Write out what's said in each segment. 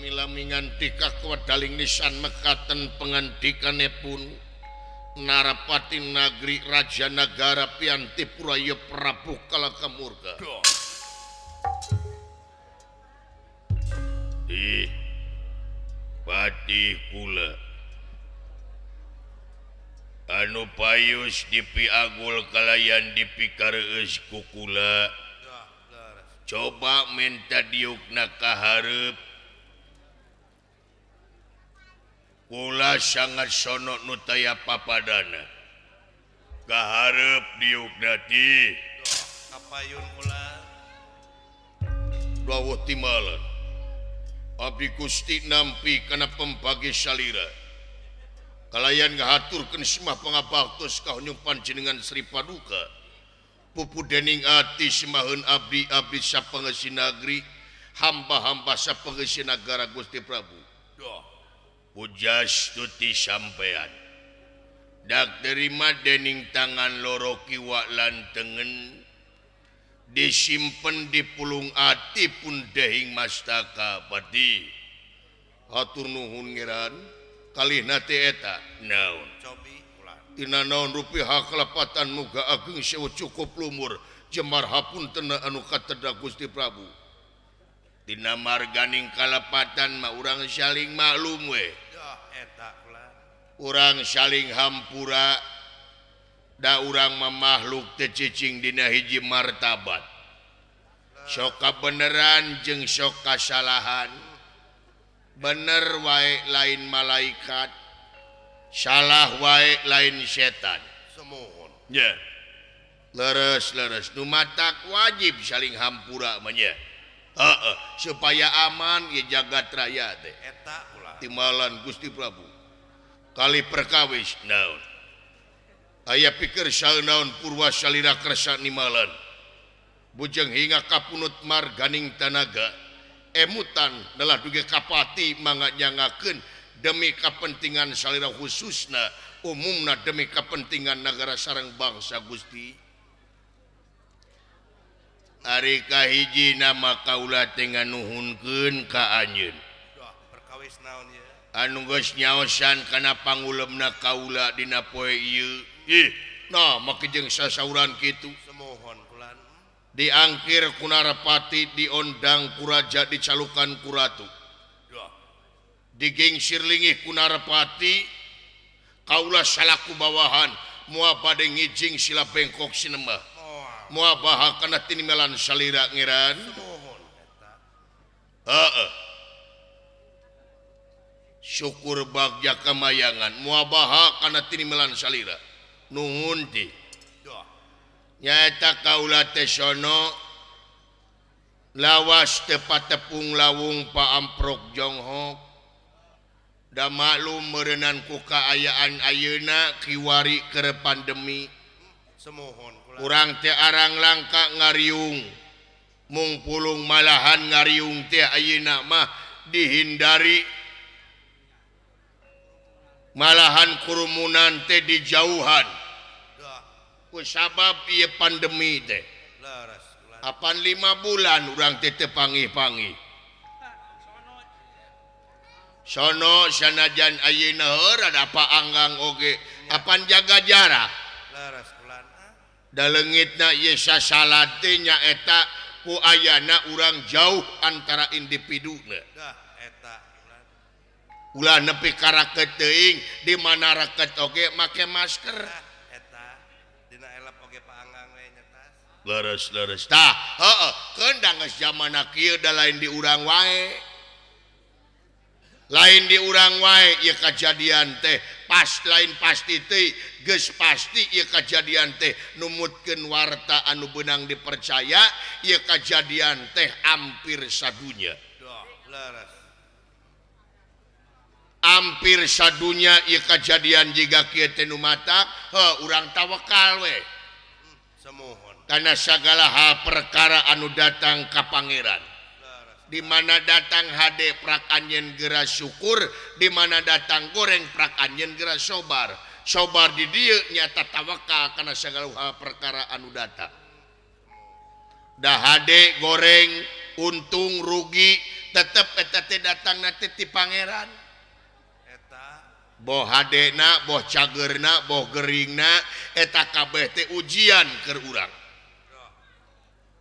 milaingan dikah kepadadalling Nisan Mekaten pengganikan pun narapatin Nageri Rarajanagara pitip Ray Prabukala murga padih Hai Anup payus dipi Agulkalayan dipikarkukula coba minta diuknakahhar pada mau pula sangat sonook nutaya papadana gaharep diugnati Abi Gusti nampi karena pembagi kalian yang gaturkan semah pengapatus kau panjenngan Sri paduka pupu dening atimaun Abdi Abis sa pengin nageri hamba-hamba sa pengisi na negara Gusti Prabu doa ti sampeyandakk Derima dening tangan lorokiwaklangen disimpen di pulung hati pun deing mastaka hatun hungiran kalinate nakelepatan mugagung cukup luur jemarha pun ten Gusti Prabu Dinamar Ganing kalepatan mau orang saling malum we punya orang saling hampuranda orang memahkhluk kecucing Dihiji martabat soka beneran jeng sokaalahan bener wa lain malaikat salah wa lain setanmonya les lere tuh mata wajib saling hampura namanya supaya aman ya jagat raya de malalan Gusti Prabu kali perkawis naun Ayah pikir Salnaun Purwa Salira Nilan bujeng hingga kaputmar Gaing Tanaga emutan adalah duge Kapati mangatnyangaken demi kappentingan Salira khususna umumna demi kapentingan negara sarang bangsa Gusti harikah hiji nama Kaula dengan nuhun Kaun anung nyaossan karena panm na kaula dipoenguran gituho diangkir Kunarapati diunddang Puraja dicalukan Kurtu diging sirlingi Kunarapati kaulah salahku bawahan mua padde ngijing sila pengkok sinema muabahaha karena ini melann syukur bagja keayangan muabaha karena tin melansalnyata lawas tepat tepung lawung Pak amprok jonghongk danmaklum merenan ku keayaan Ayeuna kiwari kerepan demi Semohon kurang te arang laka ngaryung mung pulung malahan ngaryung T Aakmah dihindari oleh malahan kurumu nanti di jauhan punsabab panmi deanlima bulan orang titepangipangi sono sanajan Anggang Kapan jaga jarah dan legit naa salatnya etak kuyana orang jauh antara individunya nepikaraing dimana raket toge make masker udah lain dirang wa lain di urang waia kejadian teh pas lain pasti teh guys pastiia kejadian teh numut genwarta Anu benang dipercaya ia kejadian teh hampir sadunya hampir saddunya kejadian jika mata orang tawawemohon karena segala H perkara anu datang ke Pangeran dimana datang HD prakan geras syukur dimana datang gorengprakkan gera sobar sobar dinyata tawakah karena segala perkara anu datadah HD goreng untung rugi tetap ketete datangnya titi Pangeran ak bo KBT ujian kerang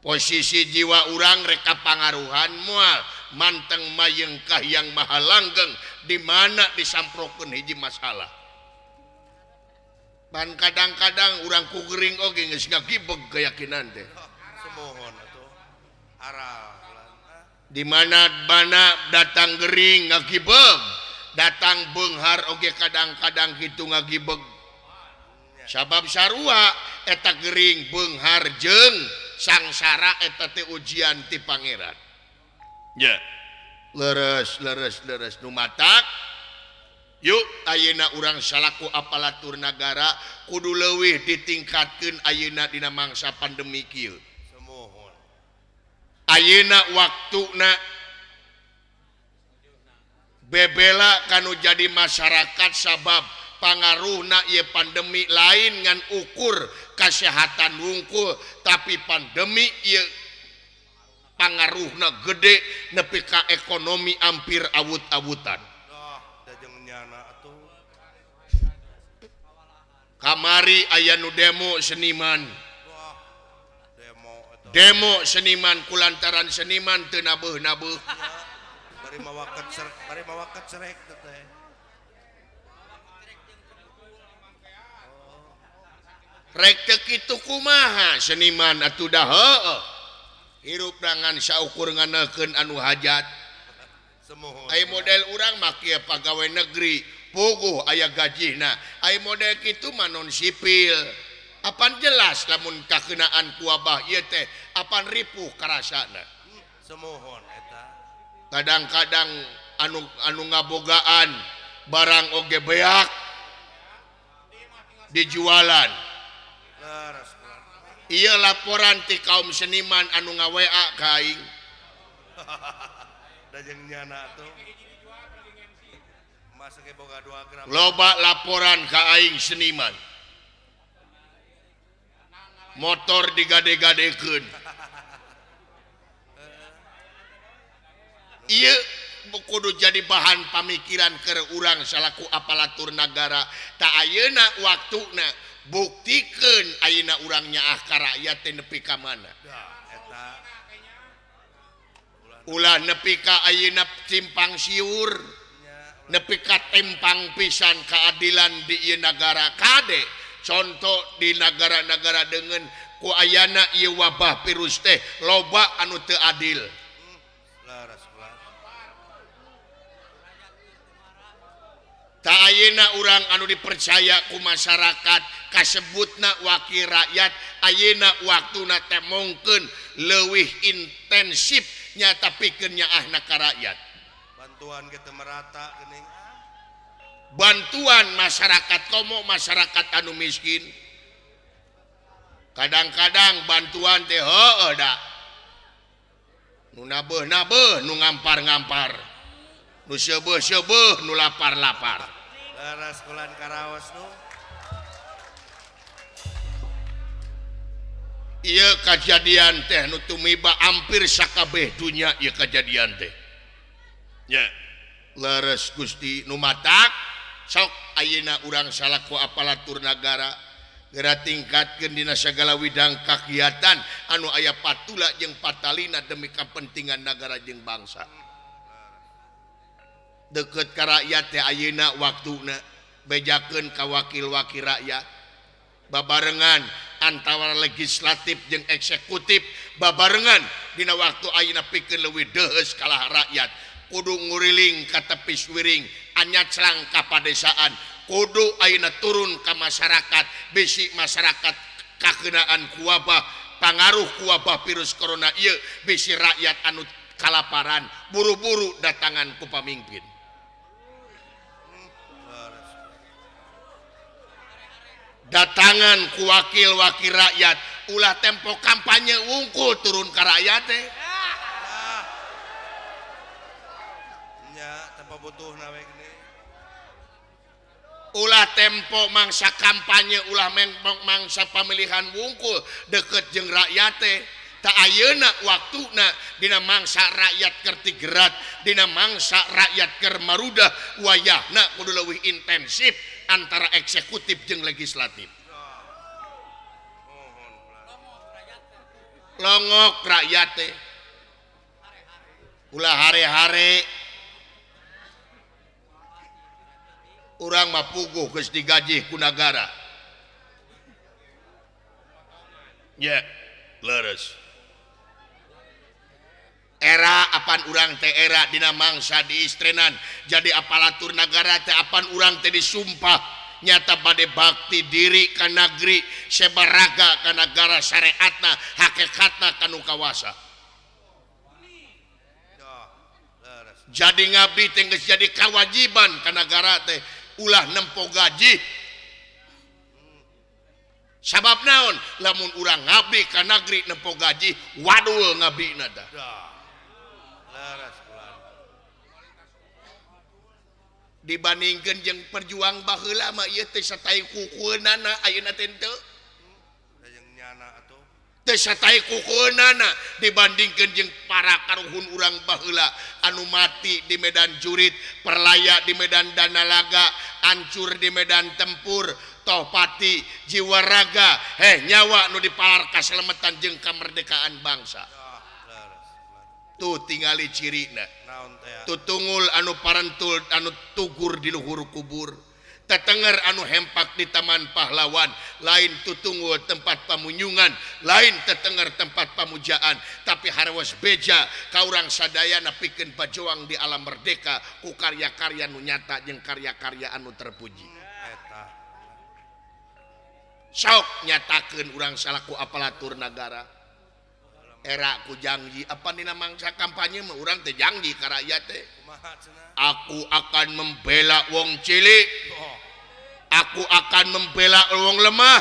posisi jiwa urang reka pangaruhan mual manteng mayengkah yang maha langgeng dimana disampproken ii masalah ban kadang-kadang orangrang kugeringakinan deh dimana bana datang Gering ngakibeg datang Benghar Oge kadang-kadang hitung ngagibeg sabab Sarwa eta Gering Benghar jeng sangsara etT ujian di Pangeran ya lere lees yuk Ayena urang salahkupallaturnagara kudu lewih ditingkatin ayeuna dinamangsa panmimoho ayeak waktu na bebela kamu jadi masyarakat sabab pangaruh na pandemicdemi lainngan ukur kesehatan lungku tapi pandemi pangarruhna gede nepikah ekonomi hampir awud-abutan kamari ayayanu demo seniman demo seniman kullantaran seniman tunabu-nabu warekku maha senimandah hirupangan sykurken anu hajat model urang Makia pegawai negeri puoh ayaah gaji nah model itu Manon sipilan jelas namun kekenaan kuah apa rippu kerasana Semohon kadang-kadang an anu ngabogaan barang OGBak dijualan ia laporan nih kaum seniman anu ngawe kaing ha lobak laporan kaing seniman motor digade-gade Kut kudu jadi bahan pemikiran ke urang salahku apalturnagara tak Aak waktu buktikan aina urangnya akar ayaatpi mana ulah nepi Kaab timppang siur nepikat tempang pisan keadilan digara Kdek contoh di negara-negara dengan kuyana wabah virus teh loba anuadil ak orang anu dipercayaku masyarakat kasebut na waki rakyat ayeak waktu na tem mungkin lewih intensifnya tapi kenya ah naka rakyat bantuan kita merata bantuan masyarakat kamu masyarakat anu miskin Hai kadang-kadang bantuan Tdagampargampar par ya kejadian tehtumba ampirskabehnya kejadian de Gusti Numata so Aina urangkupalaturnagaragara tingkat Kendina segala Widang kagiatan anu aya patula jeng Pattalina demiikapentingan negara jeng bangsa deket ke rakyat ya Aina waktu bejaken ka wakil wakil rakyat bababarenngan ananta legislatif yang eksekutif babarengan hin waktu Aina pikir the ka rakyatdu ngling ke tepis wiring hanyaat serangka padadesaan kudu aina turun ke masyarakat bisi masyarakat kegenaan kuwabahhtgaruh kuwabahh virus kor bisi rakyat anut kalaparan buru-burudatangan kupamimpin tangan kuakil wakil rakyat Ulah tempok kampanye ungkul turun ke rakyateuh eh. ah. Ulah tempok mangsa kampanye lah mepokk mangsa pamilihan wungkul deket jeng rakyate eh. ayeak waktu dinamangsa rakyatkertigerat dinam mangsa rakyat kemarudah wayah lebih intensif antara eksekutif jeng legislatif longok rakyat pula hari-hari orang maku kestiji Punagara ya apa urang teh era dinamangsa di istrinan jadi apaltur negarapan urang tadi sumpah nyata badai bakti diri ke negeri sebarraga ke negara syariatna hake kata kan kawasa jadi ngabi te jadi kawajiban karena negara teh ulah nempo gaji sebab naon namun ulang ngabi karenageri nepo gaji wadul ngabi nada dibanding genjeng perjuang bahulamaiku dibanding genjeng para karun urang Baula anu mati di Medan juit perlayyak di Medan dana laga ancur di Medan tempur tohpati jiwaraga eh nyawa nu di parkkaslemtan jeng Keerdekaan bangsa tinggali ciri tutunggul anu Parentul anu tugur diluhur kuburtetetengar anu hempak di taman pahlawan lain tutunggul tempat pemunyungan lain tertengar tempat pemujaan tapi haruswa beja kau orang sadana pikin bajoang di alam Merrdekaku karya-karyau nyata yang karya-karya anu terpuji sook nyataen orang salahkupallaturgara punyaku janji apa dinamangsa kampanye menguran te janji Kara aku akan membeak wong cilik oh. aku akan membeak uangg lemah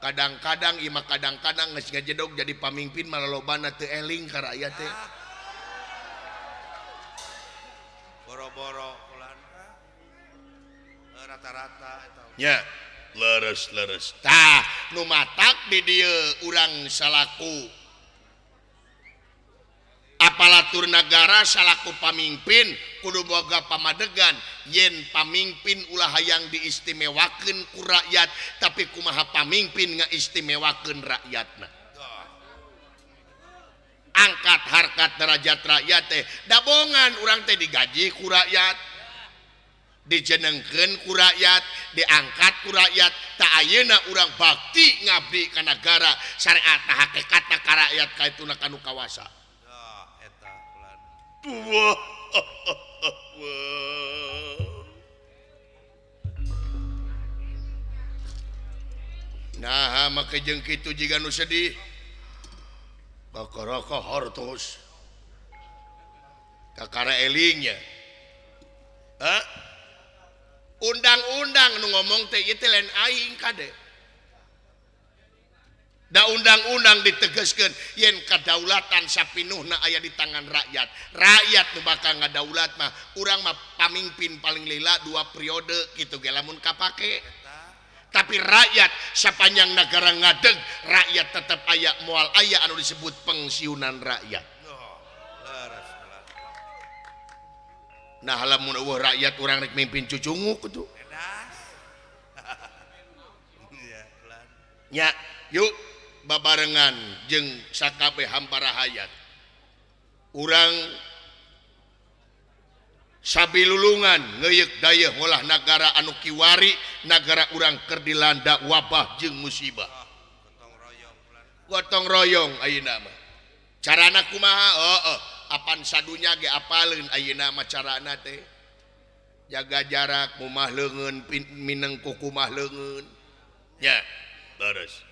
kadang-kadang Iang kadang-kadang ngesnya jedok jadi pemimpin Maleloban Tboro rata-ratanya orangrang salahku aturnagara salahku pamimpin Pulau Boga pamadegan yen pamimpin Ulaha yang diistimewakin ku rakyat tapi ku ma pamimpin ngaistimewakil rakyat angkat harkat derajat rakyat teh nda bongan orang teh digajiku rakyat dijenenggen ku rakyat diangkatku rakyat tak Ayena urang Bakkti ngabi ke negara kata rakyat ka itu kawasa nah kejengki itu juga nu sedih bak hortus elingnya undang-undang ngomong teh gituing kadek undang-undang ditegaskan yen kedaulatan sapiuhna aya di tangan rakyat rakyat tuh bakal nggak daulatmah u pamimpin paling lela dua periode gitugalamunngka pakai tapi rakyat sepanjang negara ngadeg rakyat tetap ayat mual ayaah anu disebut pengsiunan rakyat nah rakyat kurang miimpin cunya yuk Bapak barengan jeng Sakap hampara hayat u sapi Luulan ngeyekday olah negara Anukiwari negara-urang Kerdilandak wabah jeng musibahyong ah, gotong royong nama cara anak ma apanya apa nama cara jaga jarak mumah legen Minen kukumahlengen ya baresnya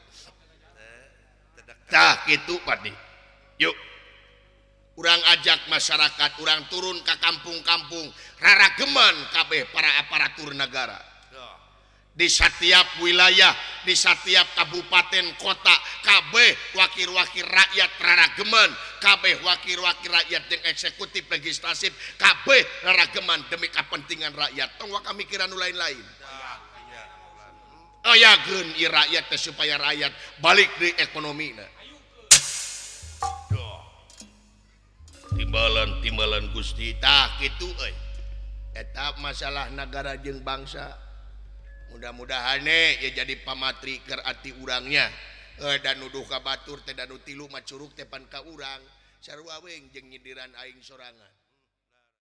itu Pak yuk kurang ajak masyarakat kurangang turun ke kampung-kampung Rara geman KB para aparatur negara di setiap wilayah di setiap Kabupaten kota KB wakil-wakkil rakyat Rara geman KB wakil-wakil rakyat tim eksekutif legislastif KB Rara geman demi kepentingan rakyat tongwak kemikiran lainlain Oh, rakyat supaya rakyat balik di ekonomibalan timlan gust itu tetap masalah negara jeng bangsa mudah-mudahane ya jadi pamatri gerati urangnya dan Nuuh katurutil Cur tepan Karangidirran aing serrangan